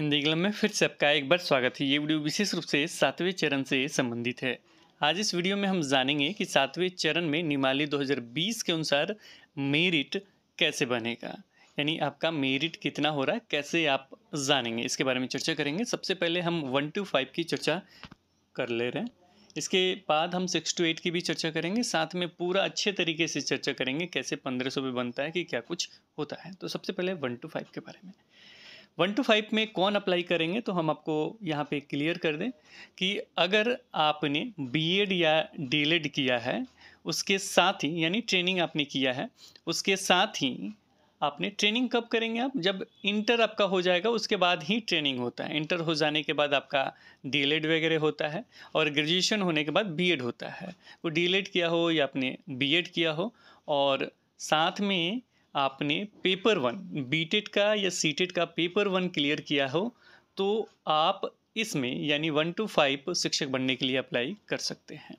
हिंदी कलम में फिर से आपका एक बार स्वागत है ये वीडियो विशेष रूप से सातवें चरण से संबंधित है आज इस वीडियो में हम जानेंगे कि सातवें चरण में निमाली 2020 के अनुसार मेरिट कैसे बनेगा यानी आपका मेरिट कितना हो रहा है कैसे आप जानेंगे इसके बारे में चर्चा करेंगे सबसे पहले हम वन टू फाइव की चर्चा कर ले रहे हैं इसके बाद हम सिक्स टू एट की भी चर्चा करेंगे साथ में पूरा अच्छे तरीके से चर्चा करेंगे कैसे पंद्रह सौ में बनता है कि क्या कुछ होता है तो सबसे पहले वन टू फाइव के बारे में वन टू फाइव में कौन अप्लाई करेंगे तो हम आपको यहाँ पे क्लियर कर दें कि अगर आपने बीएड या डीएलएड e किया है उसके साथ ही यानी ट्रेनिंग आपने किया है उसके साथ ही आपने ट्रेनिंग कब करेंगे आप जब इंटर आपका हो जाएगा उसके बाद ही ट्रेनिंग होता है इंटर हो जाने के बाद आपका डी e वगैरह होता है और ग्रेजुएशन होने के बाद बीएड होता है वो डी e किया हो या आपने बीएड किया हो और साथ में आपने पेपर वन बीटेट का या सीटेड का पेपर वन क्लियर किया हो तो आप इसमें यानी वन टू फाइव शिक्षक बनने के लिए अप्लाई कर सकते हैं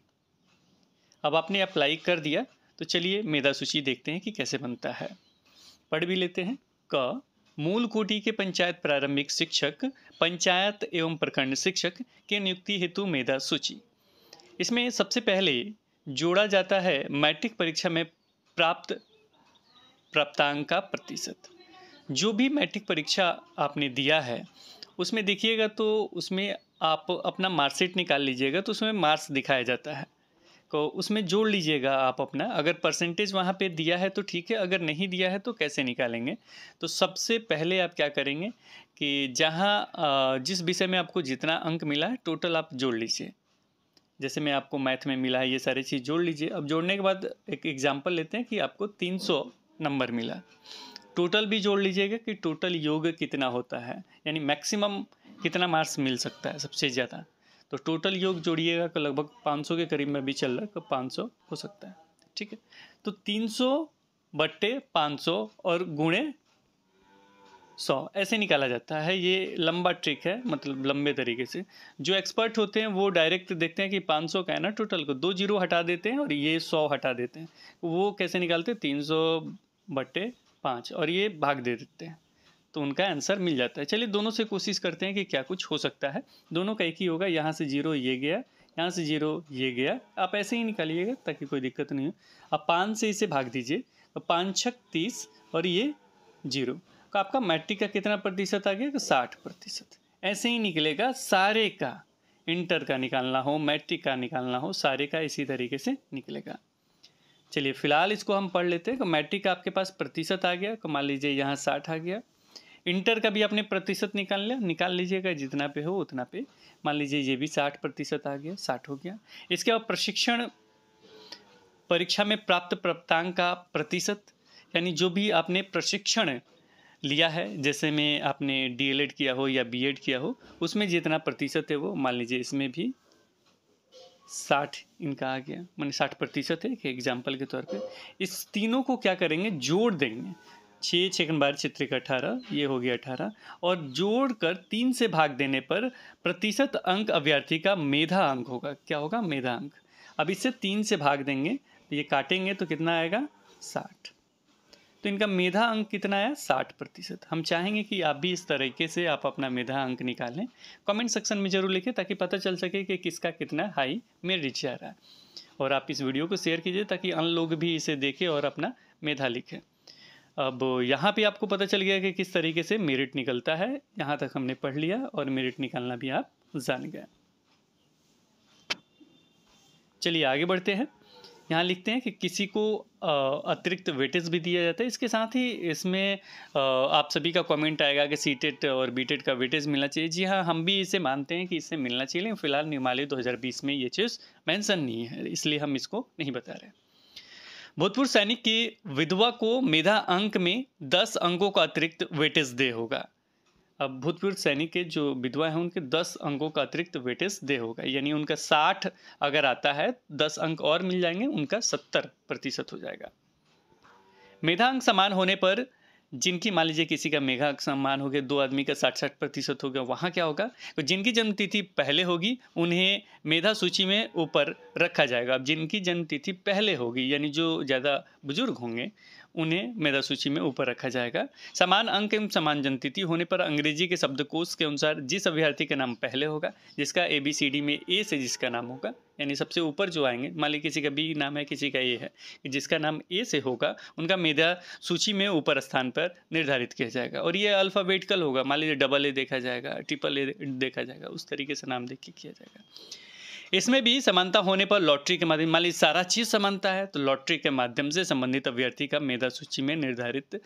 अब आपने अप्लाई कर दिया तो चलिए मेधा सूची देखते हैं कि कैसे बनता है पढ़ भी लेते हैं क मूल कोटि के पंचायत प्रारंभिक शिक्षक पंचायत एवं प्रखंड शिक्षक के नियुक्ति हेतु मेधा सूची इसमें सबसे पहले जोड़ा जाता है मैट्रिक परीक्षा में प्राप्त प्राप्तांक का प्रतिशत जो भी मैट्रिक परीक्षा आपने दिया है उसमें देखिएगा तो उसमें आप अपना मार्कशीट निकाल लीजिएगा तो उसमें मार्क्स दिखाया जाता है तो उसमें जोड़ लीजिएगा आप अपना अगर परसेंटेज वहाँ पे दिया है तो ठीक है अगर नहीं दिया है तो कैसे निकालेंगे तो सबसे पहले आप क्या करेंगे कि जहाँ जिस विषय में आपको जितना अंक मिला है टोटल आप जोड़ लीजिए जैसे मैं आपको मैथ में मिला है ये सारी चीज़ जोड़ लीजिए अब जोड़ने के बाद एक एग्जाम्पल लेते हैं कि आपको तीन सौ नंबर मिला टोटल भी जोड़ लीजिएगा कि टोटल योग कितना होता है यानी मैक्सिमम कितना मार्क्स मिल सकता है सबसे ज़्यादा तो टोटल योग जोड़िएगा तो लगभग 500 के करीब में भी चल रहा है तो 500 हो सकता है ठीक है तो 300 बट्टे पाँच और गुणे 100 ऐसे निकाला जाता है ये लंबा ट्रिक है मतलब लंबे तरीके से जो एक्सपर्ट होते हैं वो डायरेक्ट देखते हैं कि 500 का है ना टोटल को दो जीरो हटा देते हैं और ये 100 हटा देते हैं वो कैसे निकालते हैं तीन बटे पाँच और ये भाग दे देते हैं तो उनका आंसर मिल जाता है चलिए दोनों से कोशिश करते हैं कि क्या कुछ हो सकता है दोनों का एक ही होगा यहाँ से जीरो ये गया यहाँ से जीरो ये गया आप ऐसे ही निकालिएगा ताकि कोई दिक्कत नहीं हो आप पाँच से इसे भाग दीजिए तो पाँच छक तीस और ये जीरो तो आपका मैट्रिक का कितना प्रतिशत आ गया तो साठ प्रतिशत ऐसे ही निकलेगा सारे का इंटर का निकालना हो मैट्रिक का निकालना हो सारे का इसी तरीके से निकलेगा चलिए फिलहाल इसको हम पढ़ लेते हैं तो मैट्रिक आपके पास प्रतिशत आ गया तो मान लीजिए यहाँ साठ आ गया इंटर का भी आपने प्रतिशत निकाल लिया निकाल लीजिएगा जितना पे हो उतना पे मान लीजिए ये भी साठ प्रतिशत आ गया साठ हो गया इसके बाद प्रशिक्षण परीक्षा में प्राप्त प्राप्तांक का प्रतिशत यानी जो भी आपने प्रशिक्षण लिया है जैसे में आपने डीएलएड किया हो या बीएड किया हो उसमें जितना प्रतिशत है वो मान लीजिए इसमें भी साठ इनका आ गया मानी साठ प्रतिशत है एग्जाम्पल के तौर पे इस तीनों को क्या करेंगे जोड़ देंगे छः छः बारह चित्रिक अठारह ये हो गया अठारह और जोड़ कर तीन से भाग देने पर प्रतिशत अंक अभ्यर्थी का मेधा अंक होगा क्या होगा मेधा अंक अब इससे तीन से भाग देंगे तो ये काटेंगे तो कितना आएगा साठ तो इनका मेधा अंक कितना आया साठ प्रतिशत हम चाहेंगे कि आप भी इस तरीके से आप अपना मेधा अंक निकालें कमेंट सेक्शन में ज़रूर लिखें ताकि पता चल सके कि किसका कितना हाई में रिच रहा है और आप इस वीडियो को शेयर कीजिए ताकि अन्य लोग भी इसे देखें और अपना मेधा लिखें अब यहाँ पे आपको पता चल गया कि किस तरीके से मेरिट निकलता है यहाँ तक हमने पढ़ लिया और मेरिट निकालना भी आप जान गए चलिए आगे बढ़ते हैं यहाँ लिखते हैं कि किसी को अतिरिक्त वेटेज भी दिया जाता है इसके साथ ही इसमें आप सभी का कमेंट आएगा कि सी टेट और बी टेट का वेटेज मिलना चाहिए जी हाँ हम भी इसे मानते हैं कि इसे मिलना चाहिए लेकिन फिलहाल निमालय 2020 में ये चीज़ मेंशन नहीं है इसलिए हम इसको नहीं बता रहे भूतपूर्व सैनिक की विधवा को मेधा अंक में दस अंकों का अतिरिक्त वेटेज दे होगा अब भूतपूर्व सैनिक के जो विधवा है उनके दस अंकों का अतिरिक्त वेटेज दे होगा यानी उनका साठ अगर आता है दस अंक और मिल जाएंगे उनका सत्तर प्रतिशत हो जाएगा मेधा अंक समान होने पर जिनकी मान लीजिए किसी का मेघा अंक समान हो गया दो आदमी का साठ साठ प्रतिशत हो गया वहाँ क्या होगा तो जिनकी जन्मतिथि पहले होगी उन्हें मेधा सूची में ऊपर रखा जाएगा अब जिनकी जन्मतिथि पहले होगी यानी जो ज़्यादा बुजुर्ग होंगे उन्हें मेधा सूची में ऊपर रखा जाएगा समान अंक एवं समान जनतिथि होने पर अंग्रेजी के शब्दकोश के अनुसार जिस अभ्यर्थी का नाम पहले होगा जिसका ए बी सी डी में ए से जिसका नाम होगा यानी सबसे ऊपर जो आएंगे मान ली किसी का बी नाम है किसी का ए है जिसका नाम ए से होगा उनका मेधा सूची में ऊपर स्थान पर निर्धारित किया जाएगा और ये अल्फ़ाबेटिकल होगा मान लीजिए डबल ए देखा जाएगा ट्रिपल ए देखा जाएगा उस तरीके से नाम देख के किया जाएगा इसमें भी समानता होने पर लॉटरी के माध्यम मान लीजिए सारा चीज़ समानता है तो लॉटरी के माध्यम से संबंधित अभ्यर्थी का मेधा सूची में निर्धारित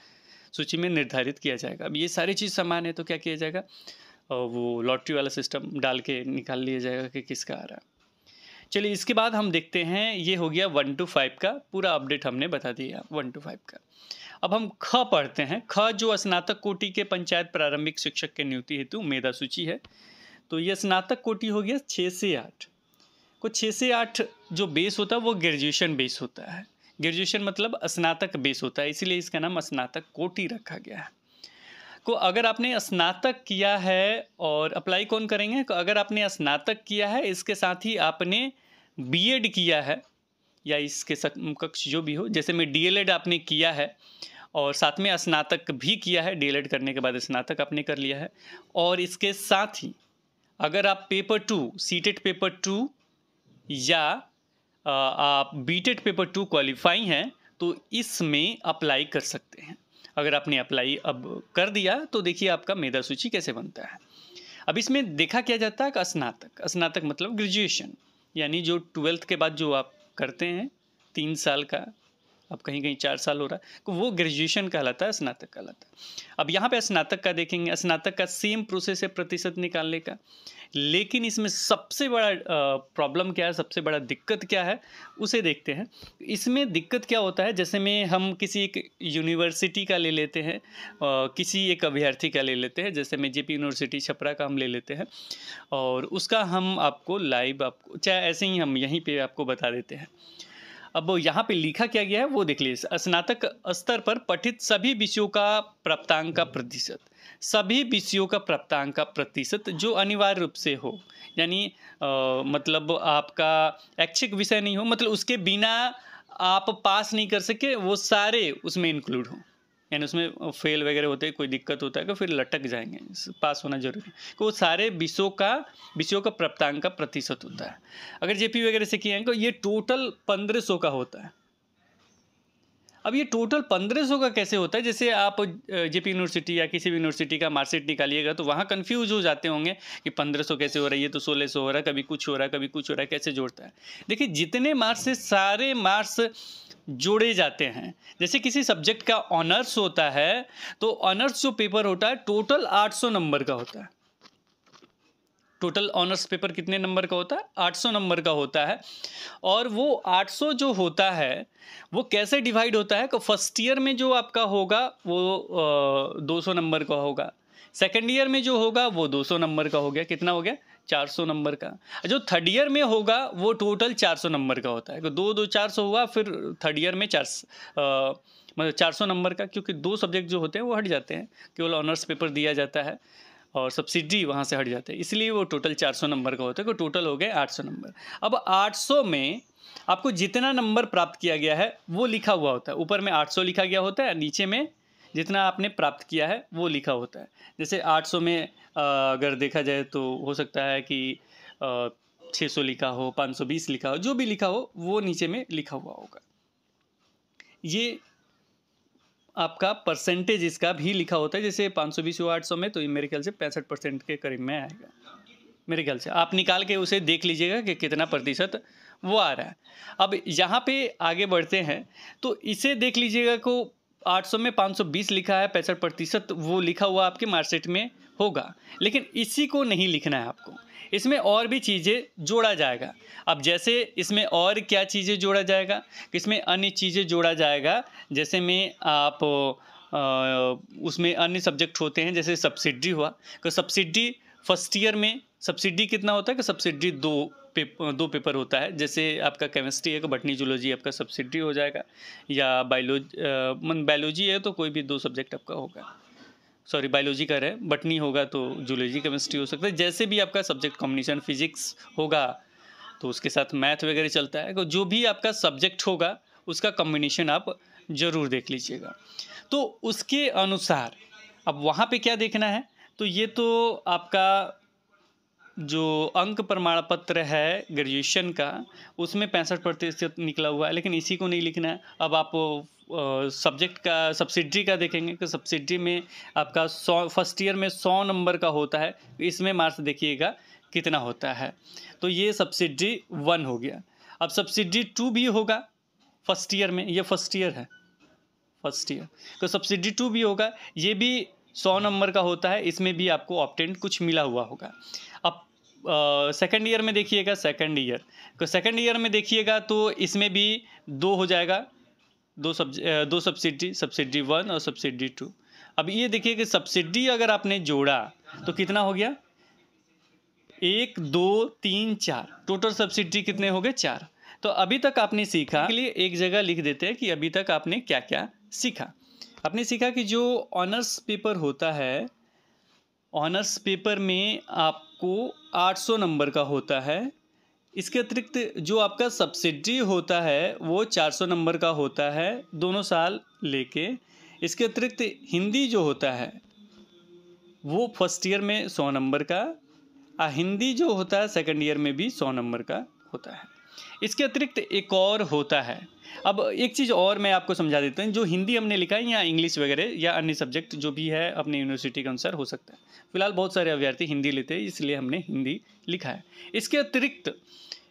सूची में निर्धारित किया जाएगा अब ये सारी चीज़ समान है तो क्या किया जाएगा और वो लॉटरी वाला सिस्टम डाल के निकाल लिया जाएगा कि किसका आ रहा है चलिए इसके बाद हम देखते हैं ये हो गया वन टू फाइव का पूरा अपडेट हमने बता दिया वन टू फाइव का अब हम ख पढ़ते हैं ख जो स्नातक कोटि के पंचायत प्रारंभिक शिक्षक के नियुक्ति हेतु मेधा सूची है तो ये स्नातक कोटि हो गया छः से आठ कुछ छः से आठ जो बेस होता है वो ग्रेजुएशन बेस होता है ग्रेजुएशन मतलब स्नातक बेस होता है इसीलिए इसका नाम स्नातक कोटि रखा गया है को अगर आपने स्नातक किया है और अप्लाई कौन करेंगे को अगर आपने स्नातक किया है इसके साथ ही आपने बीएड किया है या इसके समकक्ष जो भी हो जैसे में डीएलएड आपने किया है और साथ में स्नातक भी किया है डीएलएड करने के बाद स्नातक आपने कर लिया है और इसके साथ ही अगर आप paper two CTET paper two या आप बीटेड पेपर टू क्वालिफाई हैं तो इसमें अप्लाई कर सकते हैं अगर आपने अप्लाई अब कर दिया तो देखिए आपका मेधा सूची कैसे बनता है अब इसमें देखा क्या जाता है स्नातक स्नातक मतलब ग्रेजुएशन यानी जो ट्वेल्थ के बाद जो आप करते हैं तीन साल का अब कहीं कहीं चार साल हो रहा है तो वो ग्रेजुएशन कहलाता है स्नातक कहलाता है अब यहाँ पे स्नातक का देखेंगे स्नातक का सेम प्रोसेस है प्रतिशत निकालने का लेकिन इसमें सबसे बड़ा प्रॉब्लम क्या है सबसे बड़ा दिक्कत क्या है उसे देखते हैं इसमें दिक्कत क्या होता है जैसे में हम किसी एक यूनिवर्सिटी का ले लेते हैं किसी एक अभ्यर्थी का ले लेते हैं जैसे में जे यूनिवर्सिटी छपरा का हम ले लेते हैं और उसका हम आपको लाइव आपको चाहे ऐसे ही हम यहीं पर आपको बता देते हैं अब यहाँ पे लिखा क्या गया है वो देख लीजिए स्नातक स्तर पर पठित सभी विषयों का प्राप्तांक का प्रतिशत सभी विषयों का प्राप्तांक का प्रतिशत जो अनिवार्य रूप से हो यानी मतलब आपका ऐच्छिक विषय नहीं हो मतलब उसके बिना आप पास नहीं कर सके वो सारे उसमें इंक्लूड हों यानी उसमें फेल वगैरह होते हैं कोई दिक्कत होता है तो फिर लटक जाएंगे पास होना जरूरी है वो सारे विषयों का विषयों का प्राप्तांक का प्रतिशत होता है अगर जेपी वगैरह से किए हैं तो ये टोटल पंद्रह सौ का होता है अब ये टोटल पंद्रह सौ का कैसे होता है जैसे आप जेपी यूनिवर्सिटी या किसी भी यूनिवर्सिटी का मार्कशीट निकालिएगा तो वहाँ कन्फ्यूज हो जाते होंगे कि पंद्रह सौ कैसे हो रहा है ये तो सोलह सौ हो रहा है कभी कुछ हो रहा है कभी कुछ हो रहा है कैसे जोड़ता है देखिए जितने मार्क्स से सारे मार्क्स जोड़े जाते हैं जैसे किसी सब्जेक्ट का ऑनर्स होता है तो ऑनर्स जो पेपर होता है टोटल आठ नंबर का होता है टोटल ऑनर्स पेपर कितने नंबर का होता है 800 नंबर का होता है और वो 800 जो होता है वो कैसे डिवाइड होता है फर्स्ट ईयर में जो आपका होगा वो दो सौ नंबर का होगा सेकेंड ईयर में जो होगा वो 200 नंबर का हो गया कितना हो गया 400 नंबर का जो थर्ड ईयर में होगा वो टोटल 400 नंबर का होता है तो दो दो सौ हुआ फिर थर्ड ईयर में चार मतलब चार नंबर का क्योंकि दो सब्जेक्ट जो होते हैं वो हट जाते हैं केवल ऑनर्स पेपर दिया जाता है और सब्सिडी वहाँ से हट जाते इसलिए वो टोटल 400 नंबर का होता है तो टोटल हो गए 800 नंबर अब 800 में आपको जितना नंबर प्राप्त किया गया है वो लिखा हुआ होता है ऊपर में 800 लिखा गया होता है नीचे में जितना आपने प्राप्त किया है वो लिखा होता है जैसे 800 में अगर देखा जाए तो हो सकता है कि छः सौ लिखा हो पाँच सौ बीस लिखा हो जो भी लिखा हो वो नीचे में लिखा हुआ होगा ये आपका परसेंटेज इसका भी लिखा होता है जैसे पाँच सौ बीस आठ सौ में तो ये मेरे ख्याल से पैंसठ परसेंट के करीब में आएगा मेरे ख्याल से आप निकाल के उसे देख लीजिएगा कि कितना प्रतिशत वो आ रहा है अब यहाँ पे आगे बढ़ते हैं तो इसे देख लीजिएगा को 800 में 520 लिखा है पैंसठ प्रतिशत वो लिखा हुआ आपके मार्कशीट में होगा लेकिन इसी को नहीं लिखना है आपको इसमें और भी चीज़ें जोड़ा जाएगा अब जैसे इसमें और क्या चीज़ें जोड़ा जाएगा इसमें अन्य चीज़ें जोड़ा जाएगा जैसे में आप उसमें अन्य सब्जेक्ट होते हैं जैसे सब्सिडी हुआ तो सब्सिडी फर्स्ट ईयर में सब्सिडी कितना होता है कि सब्सिडी दो पेप, दो पेपर होता है जैसे आपका केमिस्ट्री है तो बटनी जूलॉजी आपका सब्सिडी हो जाएगा या बायोलॉजी मन बायोलॉजी है तो कोई भी दो सब्जेक्ट आपका होगा सॉरी बायोलॉजी का है बट नहीं होगा तो जूलॉजी केमिस्ट्री हो सकता है जैसे भी आपका सब्जेक्ट कॉम्बिनेशन फिजिक्स होगा तो उसके साथ मैथ वगैरह चलता है तो जो भी आपका सब्जेक्ट होगा उसका कॉम्बिनेशन आप ज़रूर देख लीजिएगा तो उसके अनुसार अब वहाँ पे क्या देखना है तो ये तो आपका जो अंक प्रमाण पत्र है ग्रेजुएशन का उसमें पैंसठ प्रतिशत निकला हुआ है लेकिन इसी को नहीं लिखना है अब आप सब्जेक्ट का सब्सिडी का देखेंगे कि सब्सिडी में आपका सौ फर्स्ट ईयर में सौ नंबर का होता है इसमें मार्क्स देखिएगा कितना होता है तो ये सब्सिडी वन हो गया अब सब्सिडी टू भी होगा फर्स्ट ईयर में ये फर्स्ट ईयर है फर्स्ट ईयर तो सब्सिडी टू भी होगा ये भी सौ नंबर का होता है इसमें भी आपको ऑप्टेंट कुछ मिला हुआ होगा सेकेंड ईयर में देखिएगा सेकंड ईयर तो सेकंड ईयर में देखिएगा तो इसमें भी दो हो जाएगा दो सब दो सब्सिडी सब्सिडी वन और सब्सिडी टू अब ये देखिए कि सब्सिडी अगर आपने जोड़ा तो कितना हो गया एक दो तीन चार टोटल सब्सिडी कितने हो गए चार तो अभी तक आपने सीखा के लिए एक जगह लिख देते हैं कि अभी तक आपने क्या क्या सीखा आपने सीखा कि जो ऑनर्स पेपर होता है ऑनर्स पेपर में आपको 800 नंबर का होता है इसके अतिरिक्त जो आपका सब्सिडी होता है वो 400 नंबर का होता है दोनों साल लेके इसके अतिरिक्त हिंदी जो होता है वो फर्स्ट ईयर में 100 नंबर का आ हिंदी जो होता है सेकंड ईयर में भी 100 नंबर का होता है इसके अतिरिक्त एक और होता है अब एक चीज़ और मैं आपको समझा देता हूँ जो हिंदी हमने लिखा है या इंग्लिश वगैरह या अन्य सब्जेक्ट जो भी है अपने यूनिवर्सिटी के अनुसार हो सकता है फिलहाल बहुत सारे अभ्यर्थी हिंदी लेते हैं इसलिए हमने हिंदी लिखा है इसके अतिरिक्त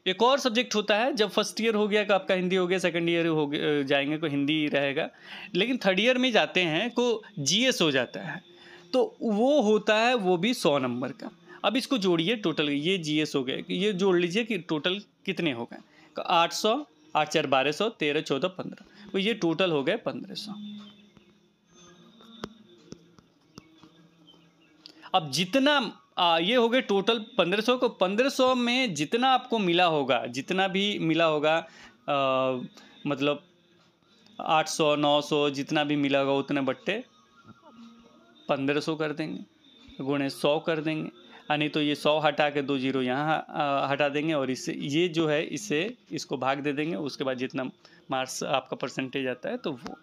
एक और सब्जेक्ट होता है जब फर्स्ट ईयर हो गया तो आपका हिंदी हो गया सेकंड ईयर हो गया जाएंगे को हिंदी रहेगा लेकिन थर्ड ईयर में जाते हैं को जीएस हो जाता है तो वो होता है वो भी सौ नंबर का अब इसको जोड़िए टोटल ये जीएस हो गए ये जोड़ लीजिए कि टोटल कितने हो गए तो आठ सौ आठ चार बारह सौ तेरह चौदह पंद्रह तो ये टोटल हो गए पंद्रह सौ अब जितना आ, ये हो गए टोटल पंद्रह सौ को पंद्रह सौ में जितना आपको मिला होगा जितना भी मिला होगा आ, मतलब आठ सौ नौ सौ जितना भी मिला होगा उतने बट्टे पंद्रह सौ कर देंगे गुणे सौ कर देंगे हाँ, नहीं तो ये सौ हटा के दो जीरो यहाँ हाँ, हटा देंगे और इससे ये जो है इससे इसको भाग दे देंगे उसके बाद जितना मार्क्स आपका परसेंटेज आता है तो वो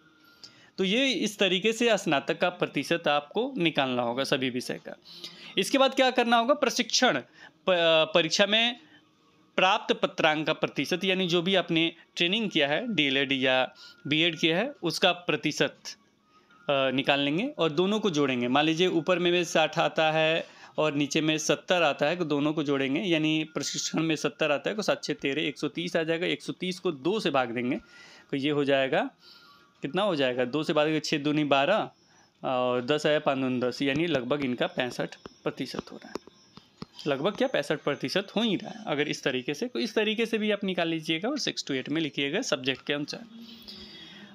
तो ये इस तरीके से स्नातक का प्रतिशत आपको निकालना होगा सभी विषय का इसके बाद क्या करना होगा प्रशिक्षण परीक्षा में प्राप्त पत्रांक का प्रतिशत यानी जो भी आपने ट्रेनिंग किया है डीएलएड या बीएड किया है उसका प्रतिशत निकाल लेंगे और दोनों को जोड़ेंगे मान लीजिए ऊपर में साठ आता है और नीचे में सत्तर आता है तो दोनों को जोड़ेंगे यानी प्रशिक्षण में सत्तर आता है तो सात छः तेरह एक सौ तीस आ जाएगा एक सौ तीस को दो से भाग देंगे तो ये हो जाएगा कितना हो जाएगा दो से भाग छः दूनी बारह और दस आया पाँच दून दस यानी लगभग इनका पैंसठ प्रतिशत हो रहा है लगभग क्या पैंसठ प्रतिशत हो ही रहा है अगर इस तरीके से तो इस तरीके से भी आप निकाल लीजिएगा और सिक्स टू एट में लिखिएगा सब्जेक्ट के अनुसार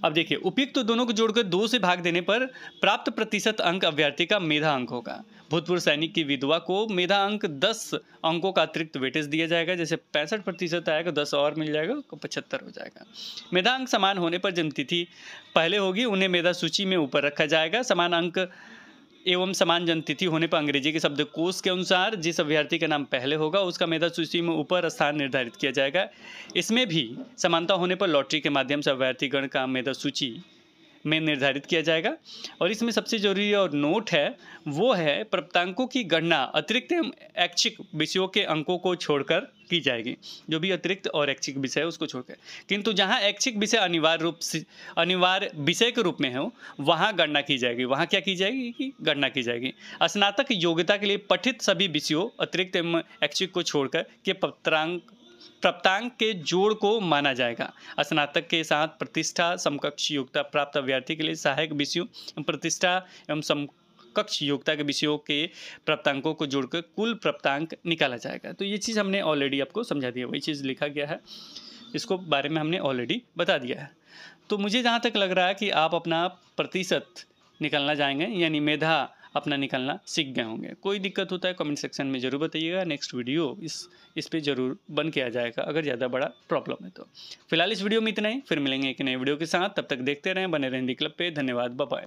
अब देखिए उपयुक्त तो दोनों को जोड़कर दो से भाग देने पर प्राप्त प्रतिशत अंक अभ्यर्थी का मेधा अंक होगा भूतपूर्व सैनिक की विधवा को मेधा अंक दस अंकों का अतिरिक्त वेटेज दिया जाएगा जैसे पैंसठ प्रतिशत आएगा दस और मिल जाएगा पचहत्तर हो जाएगा मेधा अंक समान होने पर जन्मतिथि पहले होगी उन्हें मेधा सूची में ऊपर रखा जाएगा समान अंक एवं समान जन्मतिथि होने पर अंग्रेजी के शब्द कोष के अनुसार जिस अभ्यर्थी का नाम पहले होगा उसका मेधा सूची में ऊपर स्थान निर्धारित किया जाएगा इसमें भी समानता होने पर लॉटरी के माध्यम से अभ्यर्थीगण का मेधा सूची में निर्धारित किया जाएगा और इसमें सबसे जरूरी और नोट है वो है प्राप्तांकों की गणना अतिरिक्त एवं ऐच्छिक विषयों के अंकों को छोड़कर की जाएगी जो भी अतिरिक्त और ऐच्छिक विषय है उसको छोड़कर किंतु जहाँ ऐच्छिक विषय अनिवार्य रूप से अनिवार्य विषय के रूप में हो वहाँ गणना की जाएगी वहाँ क्या की जाएगी कि गणना की जाएगी स्नातक योग्यता के लिए पठित सभी विषयों अतिरिक्त एवं ऐच्छिक को छोड़कर के पत्रांक प्राप्तांक के जोड़ को माना जाएगा स्नातक के साथ प्रतिष्ठा समकक्ष योग्यता प्राप्त अभ्यर्थी के लिए सहायक विषयों प्रतिष्ठा एवं समकक्ष योग्यता के विषयों के प्राप्तांकों को जोड़कर कुल प्राप्तांक निकाला जाएगा तो ये चीज़ हमने ऑलरेडी आपको समझा दिया वही चीज़ लिखा गया है इसको बारे में हमने ऑलरेडी बता दिया है तो मुझे जहाँ तक लग रहा है कि आप अपना प्रतिशत निकलना चाहेंगे यानी मेधा अपना निकालना सीख गए होंगे कोई दिक्कत होता है कमेंट सेक्शन में ज़रूर बताइएगा नेक्स्ट वीडियो इस इस पर ज़रूर बन के आ जाएगा अगर ज़्यादा बड़ा प्रॉब्लम है तो फिलहाल इस वीडियो में इतना ही फिर मिलेंगे एक नए वीडियो के साथ तब तक देखते रहें बने रहें क्लब पे धन्यवाद बाय